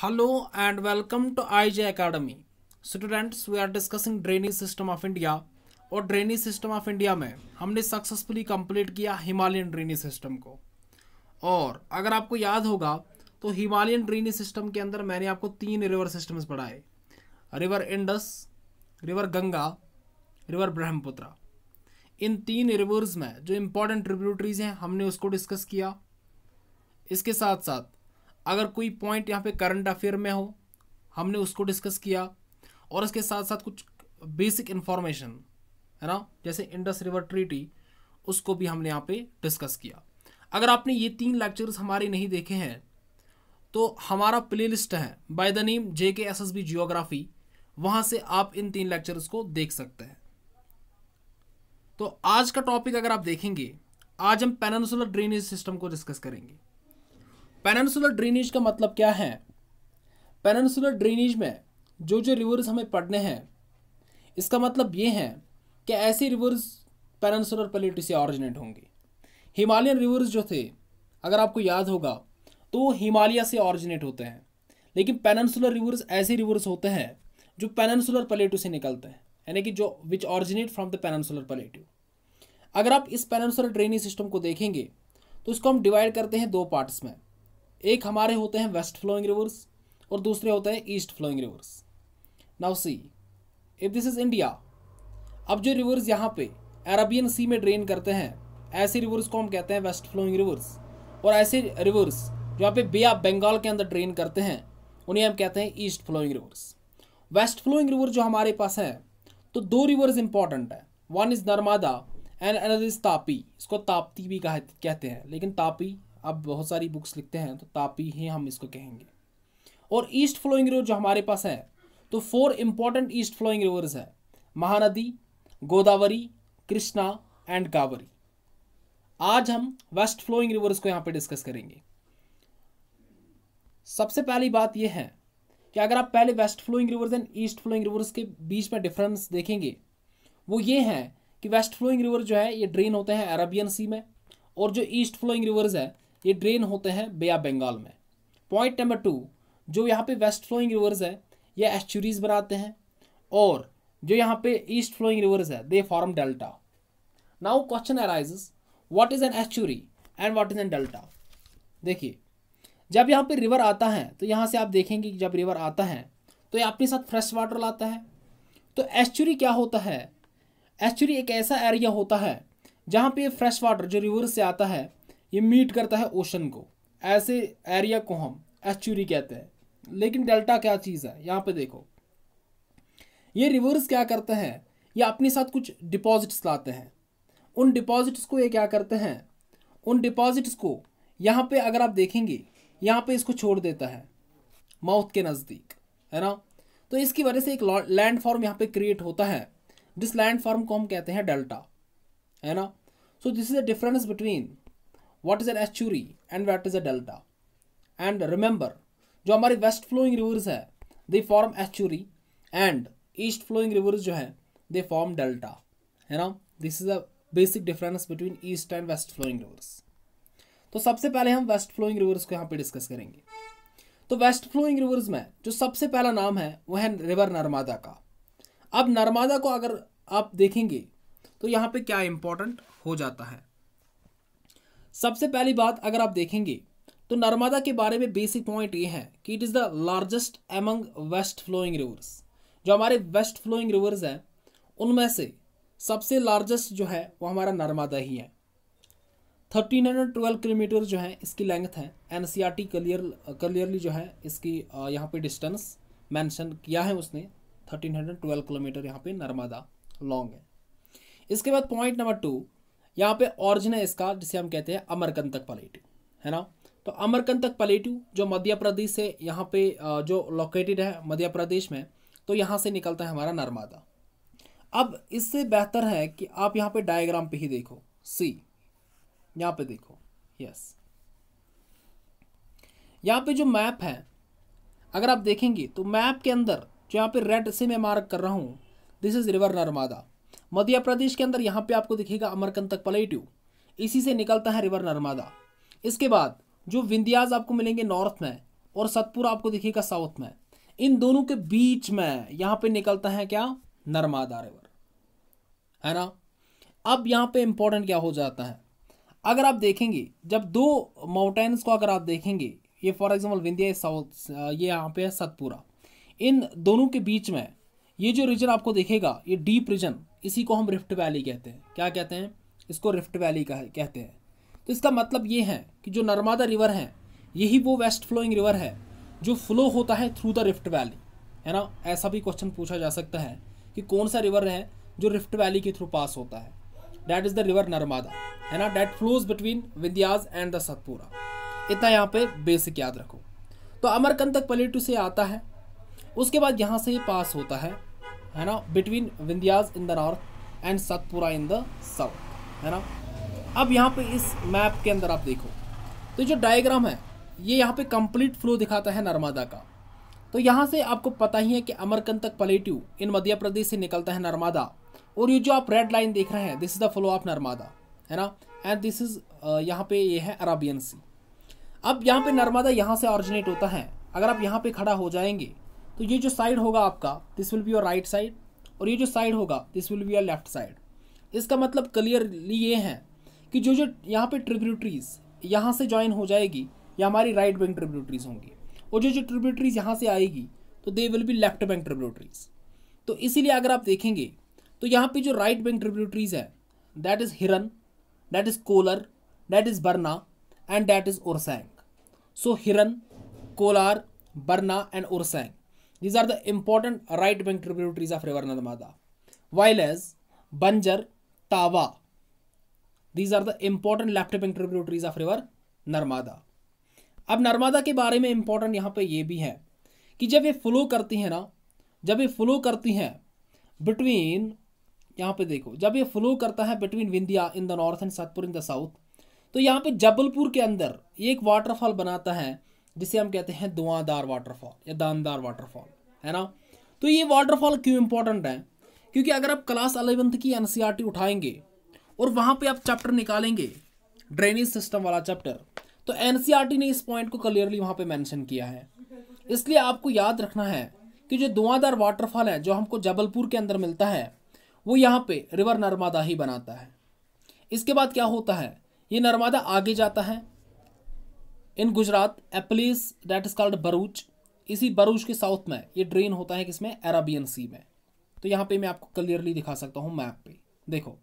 Hello and welcome to IJ Academy. Students, we are discussing drainage system of India. और drainage system of India में हमने successfully complete किया Himalayan drainage system को और अगर आपको याद होगा तो हिमालयन ड्रेनेज सिस्टम के अंदर मैंने आपको तीन रिवर सिस्टम्स पढ़ाए river Indus river Ganga river Brahmaputra इन तीन रिवर्स में जो इम्पोर्टेंट ट्रिब्यूटरीज हैं हमने उसको डिस्कस किया इसके साथ साथ अगर कोई पॉइंट यहाँ पे करंट अफेयर में हो हमने उसको डिस्कस किया और इसके साथ साथ कुछ बेसिक इन्फॉर्मेशन है ना जैसे इंडस रिवर ट्रीटी उसको भी हमने यहाँ पे डिस्कस किया अगर आपने ये तीन लेक्चर्स हमारे नहीं देखे हैं तो हमारा प्लेलिस्ट है बाय द नेम जे के एस एस बी जियोग्राफी वहाँ से आप इन तीन लेक्चर्स को देख सकते हैं तो आज का टॉपिक अगर आप देखेंगे आज हम पेनसुलर ड्रेनेज सिस्टम को डिस्कस करेंगे पेनसुलर ड्रेनेज का मतलब क्या है पेनसुलर ड्रेनेज में जो जो रिवर्स हमें पढ़ने हैं इसका मतलब ये है कि ऐसे रिवर्स पेनसुलर प्लेट से ऑरिजिनेट होंगे हिमालयन रिवर्स जो थे अगर आपको याद होगा तो वो हिमालय से ऑरिजिनेट होते हैं लेकिन पेनसुलर रिवर्स ऐसे रिवर्स होते हैं जो पेनसुलर प्लेटू से निकलते हैं यानी कि जो which originate from the peninsular plateau अगर आप इस पेनसुलर ड्रेनेज सिस्टम को देखेंगे तो इसको हम डिवाइड करते हैं दो पार्ट्स में एक हमारे होते हैं वेस्ट फ्लोइंग रिवर्स और दूसरे होते हैं east flowing rivers now see if this is India अब जो रिवर्स यहाँ पे अरबियन सी में ड्रेन करते हैं ऐसे रिवर्स को हम कहते हैं वेस्ट फ्लोइंग रिवर्स और ऐसे रिवर्स जो यहाँ पे बे ऑफ बंगाल के अंदर ड्रेन करते हैं उन्हें हम कहते हैं east flowing rivers west flowing river जो हमारे पास है तो दो रिवर्स इंपॉर्टेंट है one is Narmada and another is Tapi इसको ताप्ती भी कहते हैं लेकिन तापी अब बहुत सारी बुक्स लिखते हैं तो तापी ही हम इसको कहेंगे और ईस्ट फ्लोइंग रिवर जो हमारे पास है तो four important east flowing rivers है महानदी गोदावरी कृष्णा एंड कावरी आज हम वेस्ट फ्लोइंग रिवर्स को यहां पे डिस्कस करेंगे सबसे पहली बात यह है कि अगर आप पहले west flowing rivers and east flowing rivers के बीच में डिफरेंस देखेंगे वो ये है कि वेस्ट फ्लोइंग रिवर जो है ये ड्रेन होते हैं अरबियन सी में और जो ईस्ट फ्लोइंग रिवर्स है ये ड्रेन होते हैं बे ऑफ बंगाल में पॉइंट नंबर टू जो यहाँ पे वेस्ट फ्लोइंग रिवर्स है ये एस्चुरीज बनाते हैं और जो यहाँ पे ईस्ट फ्लोइंग रिवर्स है they form delta now question arise what is an estuary and what is an delta देखिए जब यहाँ पे रिवर आता है तो यहाँ से आप देखेंगे कि जब रिवर आता है तो ये अपने साथ फ्रेश वाटर लाता है तो एस्चुरी क्या होता है एस्चुरी एक ऐसा एरिया होता है जहाँ पे फ्रेश वाटर जो रिवर से आता है ये मीट करता है ओशन को ऐसे एरिया को हम एस्चुरी कहते हैं लेकिन डेल्टा क्या चीज़ है यहां पे देखो ये रिवर्स क्या करते हैं ये अपने साथ कुछ डिपॉजिट्स लाते हैं उन डिपॉजिट्स को ये क्या करते हैं उन डिपॉजिट्स को यहां पे अगर आप देखेंगे यहां पे इसको छोड़ देता है माउथ के नज़दीक है ना तो इसकी वजह से एक लैंड फॉर्म यहां पे क्रिएट होता है जिस लैंड फॉर्म को हम कहते हैं डेल्टा है ना so this is the difference between what is an estuary and what is a delta and remember जो हमारी वेस्ट फ्लोइंग रिवर्स है they form estuary and east flowing rivers जो है दे फॉर्म डेल्टा है ना this is a basic difference between east and west flowing rivers तो सबसे पहले हम वेस्ट फ्लोइंग रिवर्स को यहाँ पे डिस्कस करेंगे तो वेस्ट फ्लोइंग रिवर्स में जो सबसे पहला नाम है वह है रिवर नर्मदा का अब नर्मदा को अगर आप देखेंगे तो यहाँ पे क्या इम्पोर्टेंट हो जाता है सबसे पहली बात अगर आप देखेंगे तो नर्मदा के बारे में बेसिक पॉइंट ये है कि it is the largest among west flowing rivers जो हमारे वेस्ट फ्लोइंग रिवर्स हैं उनमें से सबसे लार्जेस्ट जो है वो हमारा नर्मदा ही है थर्टीन हंड्रेड ट्वेल्व किलोमीटर जो है इसकी लेंथ है N C R T clear clearly जो है इसकी यहाँ पे डिस्टेंस मेंशन किया है उसने थर्टीन हंड्रेड ट्वेल्व किलोमीटर यहाँ पे नर्मदा लॉन्ग है इसके बाद पॉइंट नंबर टू यहाँ पे ऑरिजिन है इसका जिसे हम कहते हैं अमरकंतक पलेटू है ना तो अमरकंतक पलेटू जो मध्य प्रदेश से यहाँ पे जो लोकेटेड है मध्य प्रदेश में तो यहाँ से निकलता है हमारा नर्मदा अब इससे बेहतर है कि आप यहाँ पे डायग्राम पे ही देखो सी यहाँ पे देखो यस यहाँ पे जो मैप है अगर आप देखेंगे तो मैप के अंदर जो यहाँ पे रेड से मैं मार्क कर रहा हूँ this is river Narmada Madhya Pradesh के अंदर यहाँ पे आपको दिखेगा अमरकंतक पलेट्यू इसी से निकलता है रिवर नर्मदा इसके बाद जो विंध्याज आपको मिलेंगे नॉर्थ में और सतपुरा आपको दिखेगा साउथ में इन दोनों के बीच में यहाँ पे निकलता है क्या नर्मदा रिवर है ना अब यहाँ पे इम्पोर्टेंट क्या हो जाता है अगर आप देखेंगे जब दो माउंटेन्स को अगर आप देखेंगे ये फॉर एग्जाम्पल विंध्या साउथ ये यहाँ पे है सतपुरा इन दोनों के बीच में ये जो रीजन आपको देखेगा ये डीप रीजन इसी को हम रिफ्ट वैली कहते हैं क्या कहते हैं इसको रिफ्ट वैली कहते हैं तो इसका मतलब ये है कि जो नर्मदा रिवर है यही वो वेस्ट फ्लोइंग रिवर है जो फ्लो होता है थ्रू द रिफ्ट वैली है ना ऐसा भी क्वेश्चन पूछा जा सकता है कि कौन सा रिवर है जो रिफ्ट वैली के थ्रू पास होता है that is the river Narmada है ना that flows between Vindhyas and the Satpura इतना यहाँ पे बेसिक याद रखो तो अमरकंतक पलेटू से आता है उसके बाद यहाँ से पास होता है है ना between Vindhyas in the north and Satpura in the south है ना अब यहाँ पे इस मैप के अंदर आप देखो तो जो डायग्राम है ये यहाँ पे कंप्लीट फ्लो दिखाता है नर्मदा का तो यहाँ से आपको पता ही है कि अमरकंद तक पलेट्यू इन मध्य प्रदेश से निकलता है नर्मदा और ये जो आप रेड लाइन देख रहे हैं this is the flow of Narmada है ना एंड दिस इज़ यहाँ पे ये है अराबियन सी अब यहाँ पे नर्मदा यहाँ से ऑरिजिनेट होता है अगर आप यहाँ पे खड़ा हो जाएंगे तो ये जो साइड होगा आपका this will be your right side और ये जो साइड होगा this will be your left side इसका मतलब क्लियरली ये है कि जो जो यहाँ पे ट्रिब्यूटरीज यहाँ से ज्वाइन हो जाएगी या हमारी राइट बैंक ट्रिब्यूटरीज होंगी और जो जो ट्रिब्यूटरीज यहाँ से आएगी तो they will be left bank tributaries तो इसीलिए अगर आप देखेंगे तो यहाँ पे जो राइट बैंक ट्रिब्यूटरीज है that is Hiran that is Kolar that is Barna and that is Orsang so Hiran Kolar Barna and Orsang These are the important right bank tributaries of river Narmada. While as Banjar, Tawa. These are the important left bank tributaries of river Narmada. अब नर्मदा के बारे में important यहाँ पे ये भी है कि जब ये फ्लो करती हैं ना जब ये फ्लो करती हैं बिटवीन यहाँ पे देखो जब ये फ्लो करता है between Vindhya in the north and Satpura in the south तो यहाँ पे जबलपुर के अंदर एक वाटरफॉल बनाता है जिसे हम कहते हैं धुआंधार वाटरफॉल या दानदार वाटरफॉल है ना तो ये वाटरफॉल क्यों इंपॉर्टेंट है क्योंकि अगर आप क्लास अलेवेंथ की एन e उठाएंगे और वहाँ पे आप चैप्टर निकालेंगे ड्रेनेज सिस्टम वाला चैप्टर तो एन e ने इस पॉइंट को क्लियरली वहाँ पे मेंशन किया है इसलिए आपको याद रखना है कि जो धुआंधार वाटरफॉल है जो हमको जबलपुर के अंदर मिलता है वो यहाँ पे रिवर नर्मदा ही बनाता है इसके बाद क्या होता है ये नर्मदा आगे जाता है in Gujarat a place that is called Bharuch इसी बरूच के साउथ में ये ड्रेन होता है किसमें अराबियन सी में तो यहाँ पे मैं आपको क्लियरली दिखा सकता हूँ मैप पे देखो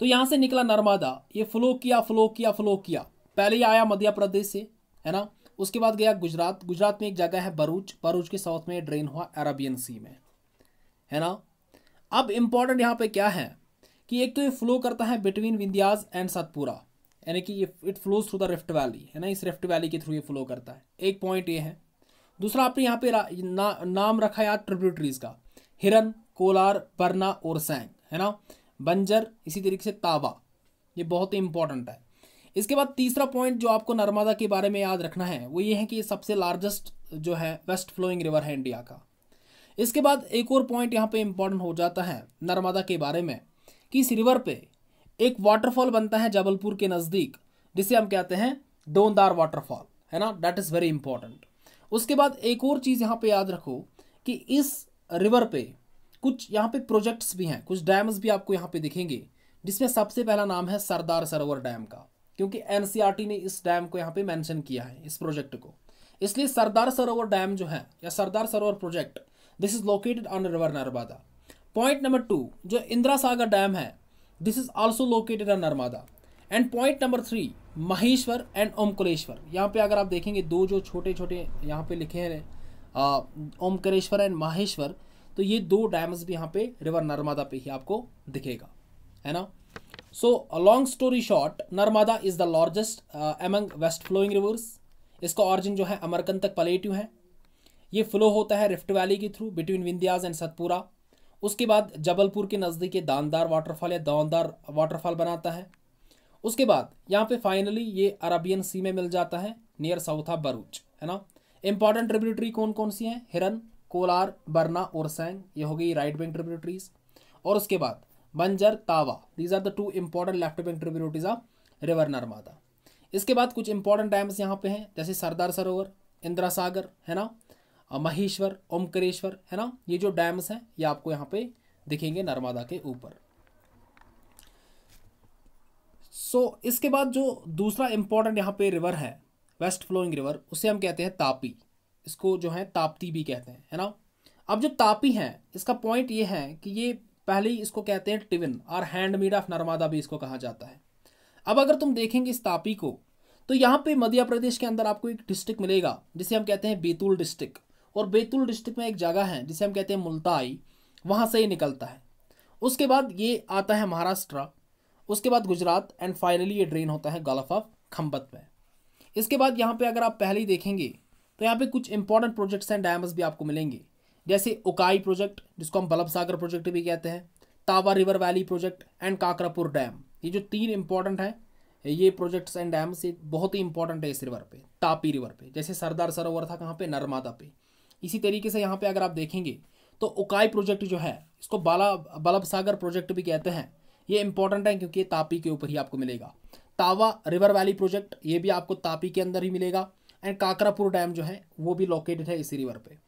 तो यहाँ से निकला नर्मदा ये फ्लो किया फ्लो किया फ्लो किया पहले आया मध्य प्रदेश से है ना उसके बाद गया गुजरात गुजरात में एक जगह है बरूच बरूच के साउथ में ड्रेन हुआ अराबियन सी में है ना अब इम्पॉर्टेंट यहाँ पे क्या है कि एक तो ये फ्लो करता है बिटवीन विंध्याज एंड सतपुरा यानी कि ये it flows through the rift valley है ना इस रिफ्ट वैली के थ्रू ये फ्लो करता है एक पॉइंट ये है दूसरा आपने यहाँ पे ना, नाम रखा यार ट्रिब्यूटरीज का हिरन कोलार बरना और सैंग है ना बंजर इसी तरीके से ताबा ये बहुत ही इंपॉर्टेंट है इसके बाद तीसरा पॉइंट जो आपको नर्मदा के बारे में याद रखना है वो ये है कि ये सबसे लार्जेस्ट जो है वेस्ट फ्लोइंग रिवर है इंडिया का इसके बाद एक और पॉइंट यहाँ पे इम्पॉर्टेंट हो जाता है नर्मदा के बारे में कि इस रिवर पे एक वाटरफॉल बनता है जबलपुर के नज़दीक जिसे हम कहते हैं डोंदार वाटरफॉल है ना दैट इज़ वेरी इंपॉर्टेंट उसके बाद एक और चीज़ यहाँ पे याद रखो कि इस रिवर पे कुछ यहाँ पे प्रोजेक्ट्स भी हैं कुछ डैम्स भी आपको यहाँ पे दिखेंगे जिसमें सबसे पहला नाम है सरदार सरोवर डैम का क्योंकि एनसीईआरटी e ने इस डैम को यहाँ पे मेंशन किया है इस प्रोजेक्ट को इसलिए सरदार सरोवर डैम जो है या Sardar Sarovar project this is located on river Narmada point number two जो इंदिरा सागर डैम है this is also located on Narmada and point number three Maheshwar and Omkareshwar यहाँ पे अगर आप देखेंगे दो जो छोटे छोटे यहाँ पे लिखे हैं ओमकलेश्वर एंड माहेश्वर तो ये दो डैम्स भी यहाँ पे रिवर नर्मदा पे ही आपको दिखेगा है ना so long story short Narmada is the largest among west flowing rivers इसका ऑरिजिन जो है अमरकंतक पलेटिव है ये फ्लो होता है रिफ्ट वैली के through between Vindhyas and Satpura उसके बाद जबलपुर के नज़दीक दानदार वाटरफॉल या दानदार वाटरफॉल बनाता है उसके बाद यहाँ पे फाइनली ये अरबियन सी में मिल जाता है नियर साउथ ऑफ बरूच है ना इंपॉर्टेंट ट्रिब्यूटरी कौन कौन सी हैं हिरन कोलार बरना और सैंग ये हो गई राइट बैंक ट्रिब्यूटरीज और उसके बाद Banjar Tawa these are the two important left bank tributaries of river Narmada इसके बाद कुछ इंपॉर्टेंट डैम्स यहाँ पे हैं जैसे सरदार सरोवर इंदिरा सागर है ना महेश्वर ओमकरेश्वर है ना ये जो डैम्स हैं ये आपको यहाँ पे दिखेंगे नर्मदा के ऊपर सो so, इसके बाद जो दूसरा इम्पॉर्टेंट यहाँ पे रिवर है वेस्ट फ्लोइंग रिवर उसे हम कहते हैं तापी इसको जो है ताप्ती भी कहते हैं है ना अब जो तापी हैं इसका पॉइंट ये है कि ये पहले ही इसको कहते हैं टिविन और हैंडमेड ऑफ नर्मदा भी इसको कहा जाता है अब अगर तुम देखेंगे इस तापी को तो यहाँ पे मध्य प्रदेश के अंदर आपको एक डिस्ट्रिक्ट मिलेगा जिसे हम कहते हैं बेतुल डिस्ट्रिक्ट और बैतूल डिस्ट्रिक्ट में एक जगह है जिसे हम कहते हैं मुल्ताई वहाँ से ये निकलता है उसके बाद ये आता है महाराष्ट्र उसके बाद गुजरात एंड फाइनली ये ड्रेन होता है गल्फ ऑफ खम्बत में इसके बाद यहाँ पे अगर आप पहले ही देखेंगे तो यहाँ पे कुछ इंपॉर्टेंट प्रोजेक्ट्स एंड डैम्स भी आपको मिलेंगे जैसे उकाई प्रोजेक्ट जिसको हम बल्लभ सागर प्रोजेक्ट भी कहते हैं Tawa river valley project and Kakrapar dam ये जो तीन इंपॉर्टेंट हैं ये प्रोजेक्ट्स एंड डैम्स ये बहुत ही इंपॉर्टेंट है इस रिवर पे तापी रिवर पे जैसे सरदार सरोवर था कहाँ पे नर्मदा पे इसी तरीके से यहाँ पे अगर आप देखेंगे तो उकाई प्रोजेक्ट जो है इसको बाला बल्ब सागर प्रोजेक्ट भी कहते हैं ये इंपॉर्टेंट है क्योंकि ये तापी के ऊपर ही आपको मिलेगा तावा रिवर वैली प्रोजेक्ट ये भी आपको तापी के अंदर ही मिलेगा एंड काकरापुर डैम जो है वो भी लोकेटेड है इसी रिवर पे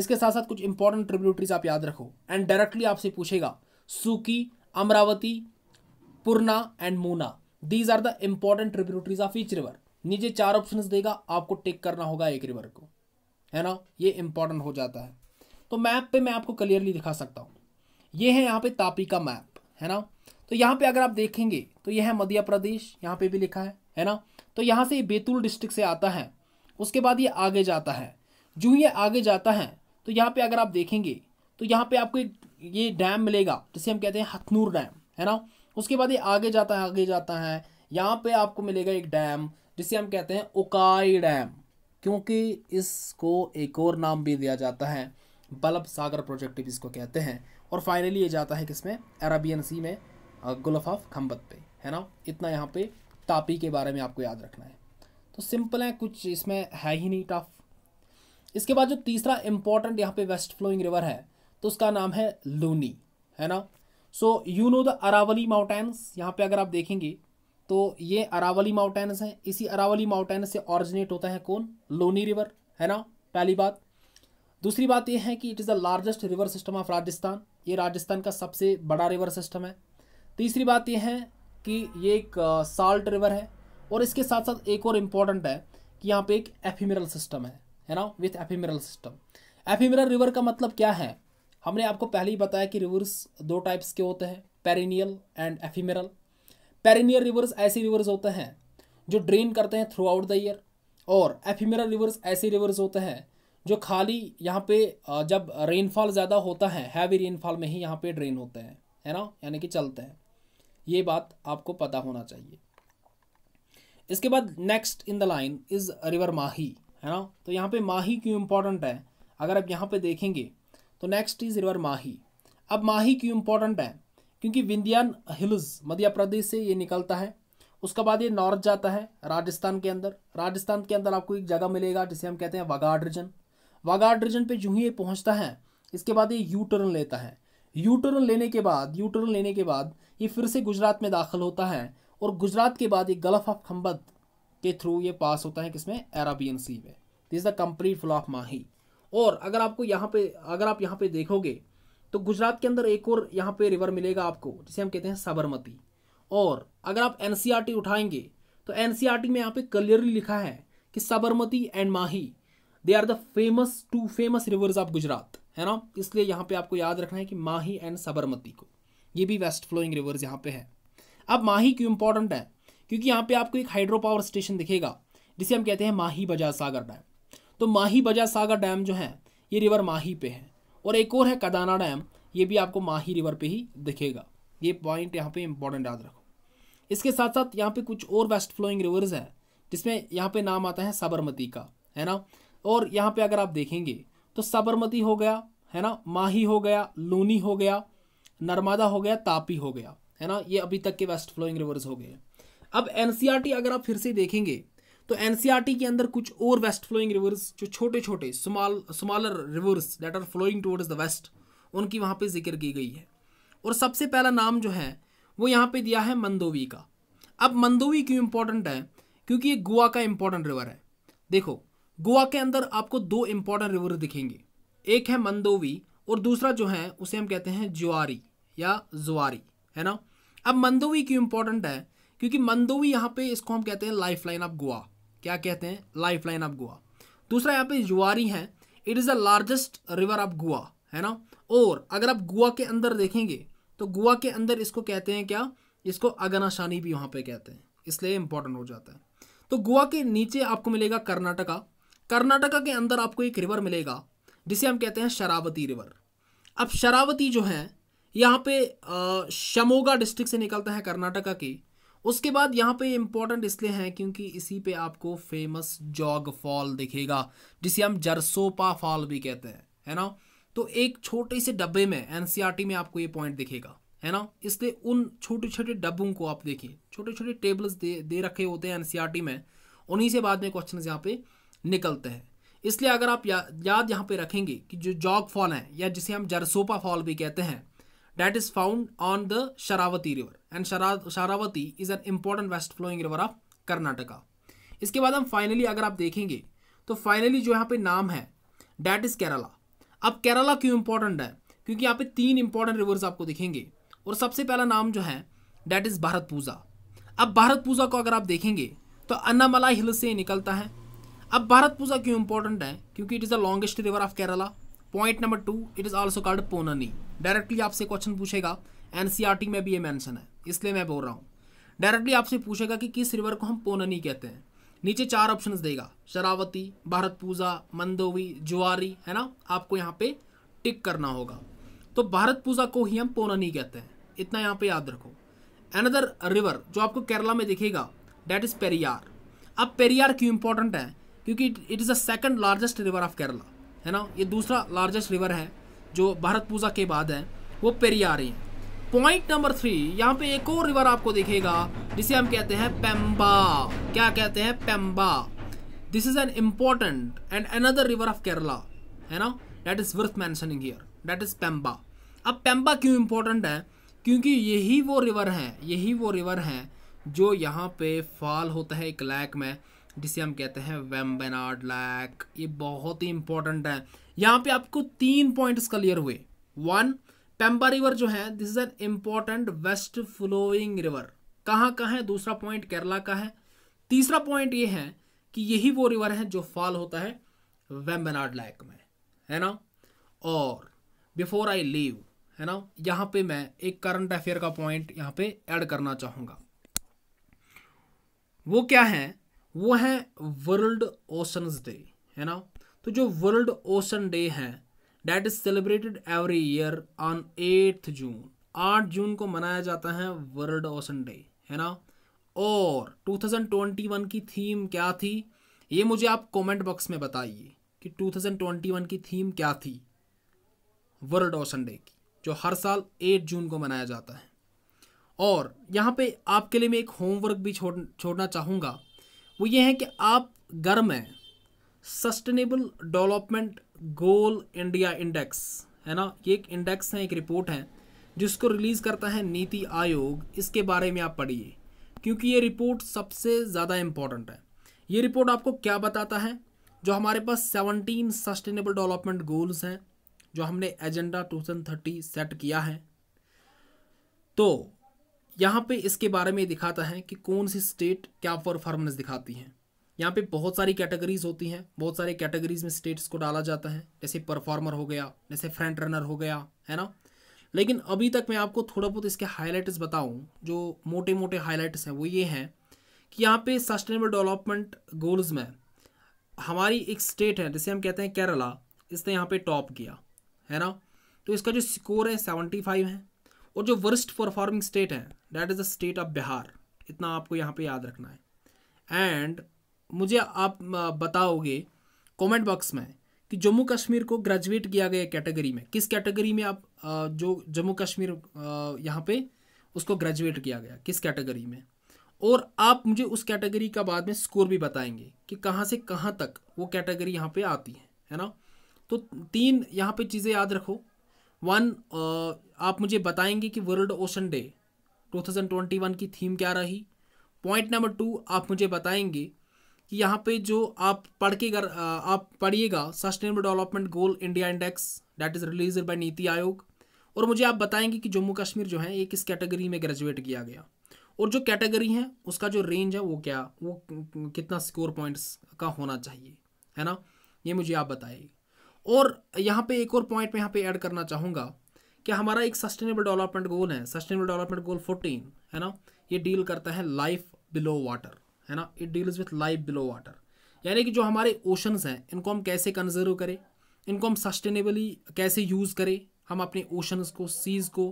इसके साथ साथ कुछ इंपॉर्टेंट ट्रिब्यूटरीज आप याद रखो एंड डायरेक्टली आपसे पूछेगा Suki Amravati Purna and Muna these are the important tributaries of each river नीचे चार ऑप्शन देगा आपको टिक करना होगा एक रिवर को है ना ये इंपॉर्टेंट हो जाता है तो मैप पे मैं आपको क्लियरली दिखा सकता हूँ ये है यहाँ पे तापी का मैप है ना तो यहाँ पे अगर आप देखेंगे तो यह है मध्य प्रदेश यहाँ पे भी लिखा है है ना तो यहाँ से ये बेतुल डिस्ट्रिक्ट से आता है उसके बाद ये आगे जाता है जो ये आगे जाता है तो यहाँ पे अगर आप देखेंगे तो यहाँ पे आपको एक ये डैम मिलेगा जिसे हम कहते हैं हथनूर डैम है ना उसके बाद ये आगे जाता है आगे जाता है यहाँ पे आपको मिलेगा एक डैम जिसे हम कहते हैं उकाई डैम क्योंकि इसको एक और नाम भी दिया जाता है बल्ब सागर प्रोजेक्ट भी इसको कहते हैं और फाइनली ये जाता है किसमें अरबियन सी में गुल्फ ऑफ खम्बत पे है ना इतना यहाँ पे तापी के बारे में आपको याद रखना है तो सिंपल है कुछ इसमें है ही नहीं टफ इसके बाद जो तीसरा इंपॉर्टेंट यहाँ पे वेस्ट फ्लोइंग रिवर है तो उसका नाम है लूनी है ना so you know the Aravalli mountains यहाँ पे अगर आप देखेंगे तो ये अरावली माउंटेन्स हैं इसी अरावली माउंटेन से ऑरिजिनेट होता है कौन लोनी रिवर है ना पहली बात दूसरी बात यह है कि it is the largest river system of Rajasthan ये राजस्थान का सबसे बड़ा रिवर सिस्टम है तीसरी बात यह है कि ये एक साल्ट रिवर है और इसके साथ साथ एक और इम्पॉर्टेंट है कि यहाँ पे एक एफीमिरल सिस्टम है है ना with ephemeral system ephemeral river का मतलब क्या है हमने आपको पहले ही बताया कि रिवर्स दो टाइप्स के होते हैं perennial and ephemeral perennial rivers ऐसे रिवर्स होते हैं जो ड्रेन करते हैं थ्रू आउट द ईयर और एफिमेरा रिवर्स ऐसे रिवर्स होते हैं जो खाली यहाँ पे जब रेनफॉल ज़्यादा होता है हैवी रेनफॉल में ही यहाँ पे ड्रेन होते हैं है ना यानी कि चलते हैं ये बात आपको पता होना चाहिए इसके बाद next in the line is river Mahi है ना तो यहाँ पे माही क्यों इम्पोर्टेंट है अगर आप यहाँ पे देखेंगे तो नेक्स्ट इज़ रिवर माही अब माही क्यों इम्पोर्टेंट है क्योंकि विंध्यान हिल्स मध्य प्रदेश से ये निकलता है उसके बाद ये नॉर्थ जाता है राजस्थान के अंदर राजस्थान के अंदर आपको एक जगह मिलेगा जिसे हम कहते हैं वागाड रिजन वागाड रीजन पर जो ही ये पहुँचता है इसके बाद ये यू टर्न लेता है यू टर्न लेने के बाद यू टर्न लेने के बाद ये फिर से गुजरात में दाखिल होता है और गुजरात के बाद ये गल्फ ऑफ खम्बत के थ्रू ये पास होता है किसमें अरबियन सी में this the complete flow of Mahi और अगर आपको यहाँ पे अगर आप यहाँ पे देखोगे तो गुजरात के अंदर एक और यहाँ पे रिवर मिलेगा आपको जिसे हम कहते हैं साबरमती और अगर आप एन e उठाएंगे तो एन e में यहाँ पे क्लियरली लिखा है कि Sabarmati and Mahi they are the famous two famous rivers of Gujarat है ना इसलिए यहाँ पे आपको याद रखना है कि माही एंड साबरमती को ये भी वेस्ट फ्लोइंग रिवर्स यहाँ पे है अब माही क्यों इंपॉर्टेंट है क्योंकि यहाँ पे आपको एक हाइड्रो पावर स्टेशन दिखेगा जिसे हम कहते हैं माही बजाज सागर डैम तो माही बजाज सागर डैम जो है ये रिवर माही पे है और एक और है कदाना डैम ये भी आपको माही रिवर पे ही दिखेगा ये पॉइंट यहाँ पे इंपॉर्टेंट याद रखो इसके साथ साथ यहाँ पे कुछ और वेस्ट फ्लोइंग रिवर्स है जिसमें यहाँ पे नाम आता है साबरमती का है ना और यहाँ पे अगर आप देखेंगे तो साबरमती हो गया है ना माही हो गया लूनी हो गया नर्मदा हो गया तापी हो गया है ना ये अभी तक के वेस्ट फ्लोइंग रिवर्स हो गए अब एन e अगर आप फिर से देखेंगे तो एनसीईआरटी e के अंदर कुछ और वेस्ट फ्लोइंग रिवर्स जो छोटे छोटे small smaller rivers that are flowing towards the west उनकी वहाँ पे जिक्र की गई है और सबसे पहला नाम जो है वो यहाँ पे दिया है मंदोवी का अब मंदोवी क्यों इम्पोर्टेंट है क्योंकि ये गोवा का इम्पोर्टेंट रिवर है देखो गोवा के अंदर आपको दो इम्पोर्टेंट रिवर दिखेंगे एक है मंदोवी और दूसरा जो है उसे हम कहते हैं ज्वारी या जुआरी है ना अब मंदोवी क्यों इम्पोर्टेंट है क्योंकि मंदोवी यहाँ पे इसको हम कहते हैं लाइफ लाइन ऑफ गोवा क्या कहते हैं लाइफ लाइन ऑफ गोवा दूसरा यहाँ पे जुआरी है it is the largest river of Goa है ना और अगर आप गोवा के अंदर देखेंगे तो गोवा के अंदर इसको कहते हैं क्या इसको अगनाशानी भी वहाँ पे कहते हैं इसलिए इंपॉर्टेंट हो जाता है तो गोवा के नीचे आपको मिलेगा कर्नाटका कर्नाटका के अंदर आपको एक रिवर मिलेगा जिसे हम कहते हैं शरावती रिवर अब शरावती जो है यहाँ पे शमोगा डिस्ट्रिक्ट से निकलता है कर्नाटका की उसके बाद यहाँ पे इम्पोर्टेंट इसलिए है क्योंकि इसी पे आपको फेमस जॉग फॉल दिखेगा जिसे हम जरसोपा फॉल भी कहते हैं है ना तो एक छोटे से डब्बे में एनसीईआरटी e में आपको ये पॉइंट दिखेगा है ना इसलिए उन छोटे छोटे डब्बों को आप देखिए छोटे छोटे टेबल्स दे दे रखे होते हैं एनसीईआरटी e में उन्हीं से बाद में क्वेश्चन यहाँ पे निकलते हैं इसलिए अगर आप या, याद यहाँ पे रखेंगे कि जो जॉग फॉल है या जिसे हम जरसोपा फॉल भी कहते हैं that is found on the Sharavati river and Sharavati is an important west flowing river of Karnataka. इसके बाद हम फाइनली अगर आप देखेंगे तो फाइनली जो यहाँ पे नाम है डैट इज़ केरला अब केरला क्यों इम्पोर्टेंट है क्योंकि यहाँ पे तीन इंपॉर्टेंट रिवर्स आपको दिखेंगे और सबसे पहला नाम जो है डैट इज़ भारत पूजा अब भारत पूजा को अगर आप देखेंगे तो अन्नामला हिल से ही निकलता है अब भारत पूजा क्यों इंपॉर्टेंट है क्योंकि it is the longest river of Kerala point number two it is also called Ponni directly आपसे क्वेश्चन पूछेगा एनसीईआरटी e में भी ये मेंशन है इसलिए मैं बोल रहा हूँ डायरेक्टली आपसे पूछेगा कि किस रिवर को हम पोननी कहते हैं नीचे चार ऑप्शन देगा शरावती भारत पूजा मंदोवी जुआरी है ना आपको यहाँ पे टिक करना होगा तो भारत पूजा को ही हम पोननी कहते हैं इतना यहाँ पे याद रखो एनदर रिवर जो आपको केरला में दिखेगा डैट इज़ पेरियार अब पेरियार क्यों इंपॉर्टेंट है क्योंकि it is the second largest river of Kerala है ना ये दूसरा लार्जेस्ट रिवर है जो भारत पूजा के बाद है वो पेरियारे पॉइंट नंबर थ्री यहाँ पे एक और रिवर आपको देखेगा जिसे हम कहते हैं पेम्बा क्या कहते हैं Pamba this is an important and another river of Kerala है ना that is worth mentioning here that is Pamba अब पेम्बा क्यों इम्पोर्टेंट है क्योंकि यही वो रिवर हैं यही वो रिवर हैं जो यहाँ पे फॉल होता है एक लैक में जिसे हम कहते हैं वेम बेनार्ड लैक ये बहुत ही इंपॉर्टेंट है यहाँ पे आपको तीन पॉइंट्स क्लियर हुए वन पेम्बा रिवर जो है this is an important west flowing river कहाँ का है दूसरा पॉइंट केरला का है तीसरा पॉइंट ये है कि यही वो रिवर है जो फॉल होता है वेम्बेनाड लैक में है ना और बिफोर आई लीव है ना यहाँ पे मैं एक करंट अफेयर का पॉइंट यहाँ पे ऐड करना चाहूँगा वो क्या है वो है वर्ल्ड ओशंस डे है ना तो जो वर्ल्ड ओशन डे है that is celebrated every year on eighth June आठ जून को मनाया जाता है वर्ल्ड ओशन डे है ना और 2021 की थीम क्या थी ये मुझे आप कमेंट बॉक्स में बताइए कि 2021 की थीम क्या थी वर्ल्ड ओशन डे की जो हर साल 8 जून को मनाया जाता है और यहाँ पे आपके लिए मैं एक होमवर्क भी छोड़ छोड़ना चाहूँगा वो ये है कि आप घर में sustainable development goal India index है ना ये एक इंडेक्स है एक रिपोर्ट है जिसको रिलीज़ करता है नीति आयोग इसके बारे में आप पढ़िए क्योंकि ये रिपोर्ट सबसे ज़्यादा इम्पोर्टेंट है ये रिपोर्ट आपको क्या बताता है जो हमारे पास सेवनटीन सस्टेनेबल डेवलपमेंट गोल्स हैं जो हमने एजेंडा टू सेट किया है तो यहाँ पे इसके बारे में दिखाता है कि कौन सी स्टेट क्या परफॉर्मेंस दिखाती है यहाँ पे बहुत सारी कैटेगरीज होती हैं बहुत सारे कैटेगरीज में स्टेट्स को डाला जाता है जैसे परफॉर्मर हो गया जैसे फ्रंट रनर हो गया है ना लेकिन अभी तक मैं आपको थोड़ा बहुत इसके हाईलाइट्स बताऊँ जो मोटे मोटे हाईलाइट्स हैं वो ये हैं कि यहाँ पे सस्टेनेबल डेवलपमेंट गोल्स में हमारी एक स्टेट है जैसे हम कहते हैं केरला इसने यहाँ पे टॉप किया है ना तो इसका जो स्कोर है सेवेंटी फाइव है और जो वर्स्ट परफॉर्मिंग स्टेट है that is the state of Bihar इतना आपको यहाँ पे याद रखना है एंड मुझे आप बताओगे कमेंट बॉक्स में कि जम्मू कश्मीर को ग्रेजुएट किया गया कैटेगरी में किस कैटेगरी में आप जो जम्मू कश्मीर यहाँ पे उसको ग्रेजुएट किया गया किस कैटेगरी में और आप मुझे उस कैटेगरी का बाद में स्कोर भी बताएंगे कि कहाँ से कहाँ तक वो कैटेगरी यहाँ पे आती है है ना तो तीन यहाँ पे चीज़ें याद रखो वन uh, आप मुझे बताएंगे कि वर्ल्ड ओशन डे 2021 की थीम क्या रही पॉइंट नंबर टू आप मुझे बताएंगे कि यहाँ पे जो आप पढ़ के अगर uh, आप पढ़िएगा sustainable development goal India index that is release by NITI Aayog और मुझे आप बताएंगे कि जम्मू कश्मीर जो है ये किस कैटेगरी में ग्रेजुएट किया गया और जो कैटेगरी है उसका जो रेंज है वो क्या वो कितना स्कोर पॉइंट्स का होना चाहिए है ना ये मुझे आप बताइए और यहाँ पे एक और पॉइंट मैं यहाँ पे ऐड करना चाहूँगा कि हमारा एक सस्टेनेबल डेवलपमेंट गोल है सस्टेनेबल डेवलपमेंट गोल फोर्टीन है ना ये डील करता है लाइफ बिलो वाटर है ना it deals with life below water यानी कि जो हमारे ओशंस हैं इनको हम कैसे कंजर्व करें इनको हम सस्टेनेबली कैसे यूज़ करें हम अपने ओशंस को सीज़ को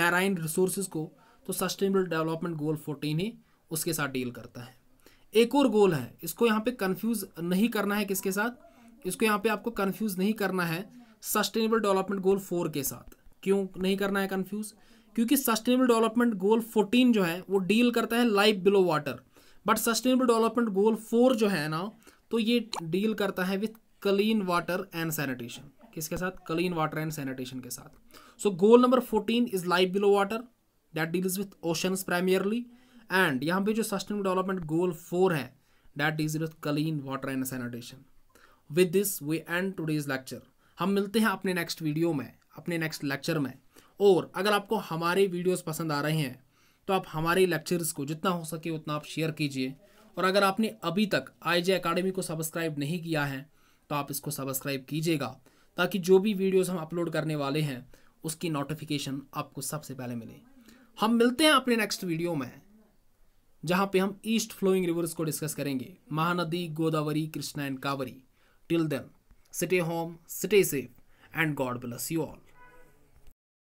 मैराइन रिसोर्स को तो सस्टेनेबल डेवलपमेंट गोल फोर्टीन ही उसके साथ डील करता है एक और गोल है इसको यहाँ पे कंफ्यूज नहीं करना है किसके साथ इसको यहाँ पे आपको कन्फ्यूज़ नहीं करना है सस्टेनेबल डेवलपमेंट गोल फोर के साथ क्यों नहीं करना है कन्फ्यूज़ क्योंकि सस्टेनेबल डेवलपमेंट गोल फोर्टीन जो है वो डील करता है life below water but sustainable development goal four जो है ना तो ये डील करता है with clean water and sanitation किसके साथ क्लीन वाटर एंड सैनिटेशन के साथ so goal number fourteen is life below water that deals with oceans primarily and यहाँ पे जो सस्टेनेबल डेवलपमेंट गोल फोर है that deals with clean water and sanitation with this we end today's lecture हम मिलते हैं अपने next video में अपने नेक्स्ट लेक्चर में और अगर आपको हमारे वीडियोस पसंद आ रहे हैं तो आप हमारे लेक्चर्स को जितना हो सके उतना आप शेयर कीजिए और अगर आपने अभी तक आई जे को सब्सक्राइब नहीं किया है तो आप इसको सब्सक्राइब कीजिएगा ताकि जो भी वीडियोस हम अपलोड करने वाले हैं उसकी नोटिफिकेशन आपको सबसे पहले मिले हम मिलते हैं अपने नेक्स्ट वीडियो में जहाँ पे हम ईस्ट फ्लोइंग रिवर्स को डिस्कस करेंगे Mahanadi Godavari Krishna and Kaveri Till then, stay home, stay safe, and God bless you all.